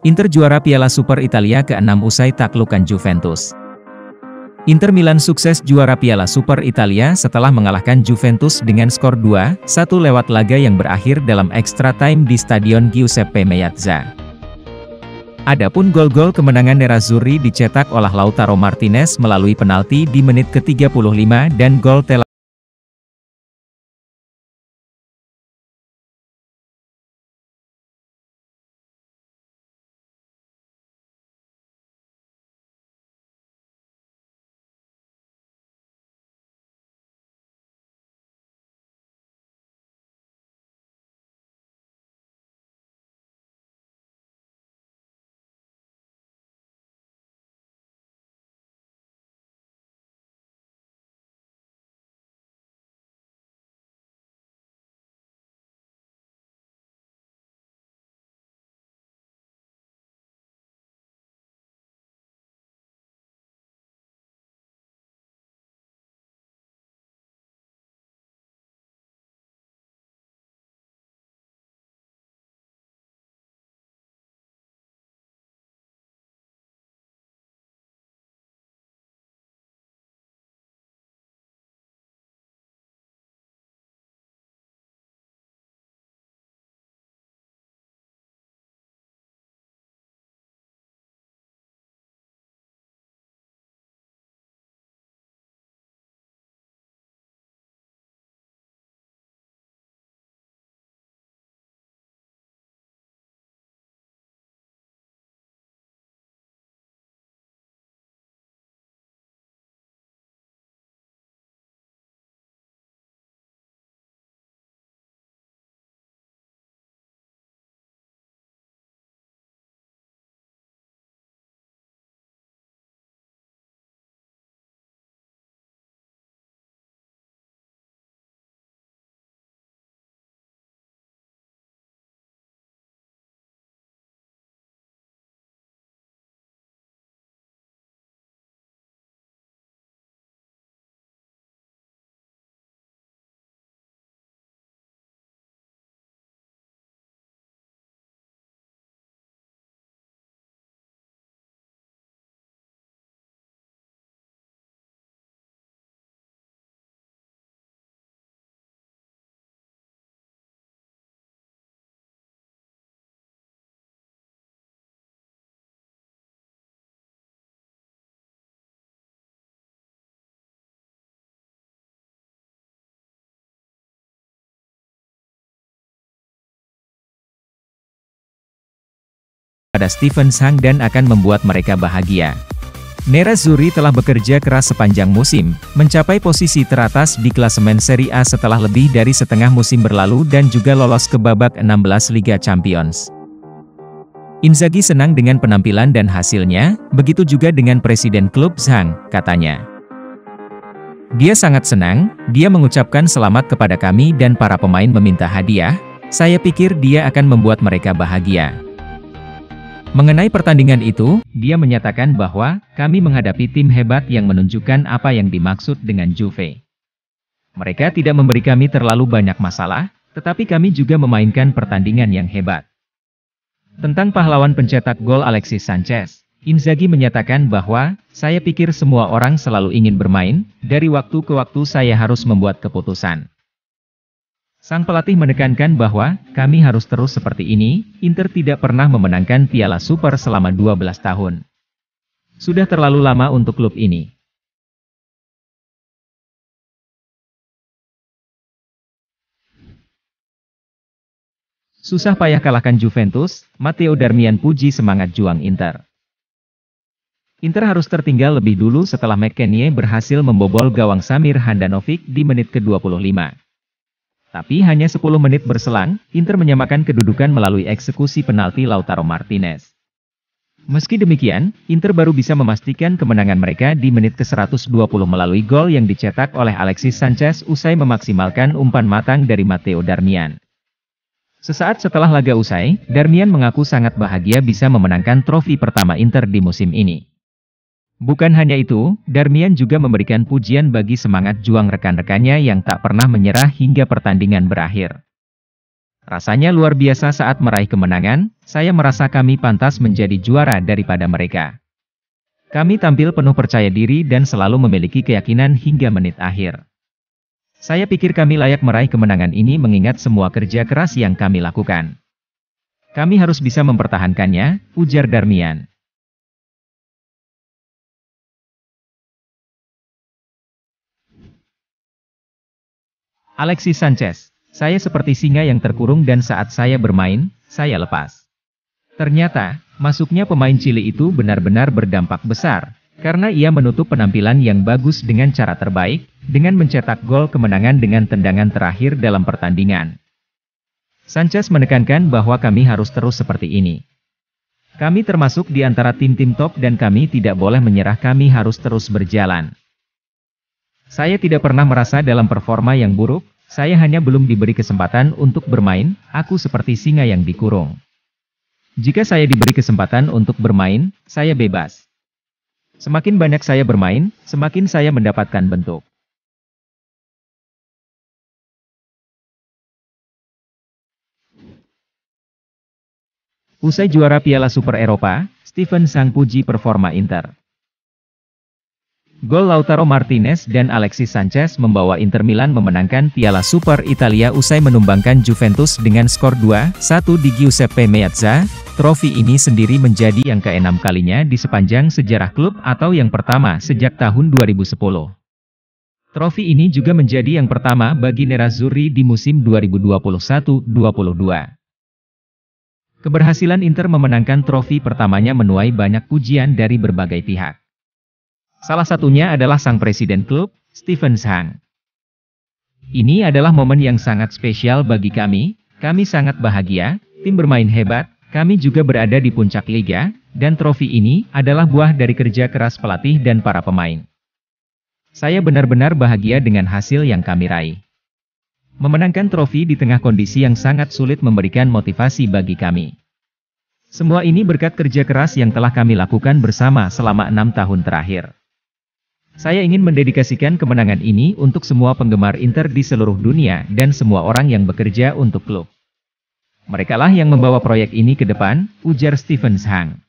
Inter juara Piala Super Italia ke-6 usai taklukan Juventus. Inter Milan sukses juara Piala Super Italia setelah mengalahkan Juventus dengan skor 2-1 lewat laga yang berakhir dalam extra time di Stadion Giuseppe Meazza. Adapun gol-gol kemenangan Nerazzurri dicetak oleh Lautaro Martinez melalui penalti di menit ke-35 dan gol telah. kepada Stephen Sang dan akan membuat mereka bahagia. Nerazzurri telah bekerja keras sepanjang musim, mencapai posisi teratas di klasemen Serie A setelah lebih dari setengah musim berlalu dan juga lolos ke babak 16 Liga Champions. Inzaghi senang dengan penampilan dan hasilnya, begitu juga dengan presiden klub Zhang, katanya. Dia sangat senang, dia mengucapkan selamat kepada kami dan para pemain meminta hadiah, saya pikir dia akan membuat mereka bahagia. Mengenai pertandingan itu, dia menyatakan bahwa kami menghadapi tim hebat yang menunjukkan apa yang dimaksud dengan Juve. Mereka tidak memberi kami terlalu banyak masalah, tetapi kami juga memainkan pertandingan yang hebat. Tentang pahlawan pencetak gol Alexis Sanchez, Inzaghi menyatakan bahwa, saya pikir semua orang selalu ingin bermain, dari waktu ke waktu saya harus membuat keputusan. Sang pelatih menekankan bahwa, kami harus terus seperti ini, Inter tidak pernah memenangkan Piala Super selama 12 tahun. Sudah terlalu lama untuk klub ini. Susah payah kalahkan Juventus, Matteo Darmian puji semangat juang Inter. Inter harus tertinggal lebih dulu setelah McKennie berhasil membobol gawang Samir Handanovic di menit ke-25. Tapi hanya 10 menit berselang, Inter menyamakan kedudukan melalui eksekusi penalti Lautaro Martinez. Meski demikian, Inter baru bisa memastikan kemenangan mereka di menit ke-120 melalui gol yang dicetak oleh Alexis Sanchez usai memaksimalkan umpan matang dari Matteo Darmian. Sesaat setelah laga usai, Darmian mengaku sangat bahagia bisa memenangkan trofi pertama Inter di musim ini. Bukan hanya itu, Darmian juga memberikan pujian bagi semangat juang rekan-rekannya yang tak pernah menyerah hingga pertandingan berakhir. Rasanya luar biasa saat meraih kemenangan, saya merasa kami pantas menjadi juara daripada mereka. Kami tampil penuh percaya diri dan selalu memiliki keyakinan hingga menit akhir. Saya pikir kami layak meraih kemenangan ini mengingat semua kerja keras yang kami lakukan. Kami harus bisa mempertahankannya, ujar Darmian. Alexis Sanchez, saya seperti singa yang terkurung dan saat saya bermain, saya lepas. Ternyata, masuknya pemain Chili itu benar-benar berdampak besar, karena ia menutup penampilan yang bagus dengan cara terbaik, dengan mencetak gol kemenangan dengan tendangan terakhir dalam pertandingan. Sanchez menekankan bahwa kami harus terus seperti ini. Kami termasuk di antara tim-tim top dan kami tidak boleh menyerah kami harus terus berjalan. Saya tidak pernah merasa dalam performa yang buruk, saya hanya belum diberi kesempatan untuk bermain, aku seperti singa yang dikurung. Jika saya diberi kesempatan untuk bermain, saya bebas. Semakin banyak saya bermain, semakin saya mendapatkan bentuk. Usai juara Piala Super Eropa, Steven sang puji performa Inter. Gol Lautaro Martinez dan Alexis Sanchez membawa Inter Milan memenangkan Piala Super Italia usai menumbangkan Juventus dengan skor 2-1 di Giuseppe Meazza. Trofi ini sendiri menjadi yang keenam kalinya di sepanjang sejarah klub atau yang pertama sejak tahun 2010. Trofi ini juga menjadi yang pertama bagi Nerazzurri di musim 2021-22. Keberhasilan Inter memenangkan trofi pertamanya menuai banyak pujian dari berbagai pihak. Salah satunya adalah sang presiden klub, Stephen Sang. Ini adalah momen yang sangat spesial bagi kami, kami sangat bahagia, tim bermain hebat, kami juga berada di puncak liga, dan trofi ini adalah buah dari kerja keras pelatih dan para pemain. Saya benar-benar bahagia dengan hasil yang kami raih. Memenangkan trofi di tengah kondisi yang sangat sulit memberikan motivasi bagi kami. Semua ini berkat kerja keras yang telah kami lakukan bersama selama enam tahun terakhir. Saya ingin mendedikasikan kemenangan ini untuk semua penggemar Inter di seluruh dunia dan semua orang yang bekerja untuk klub. Merekalah yang membawa proyek ini ke depan, ujar Stevens Hang.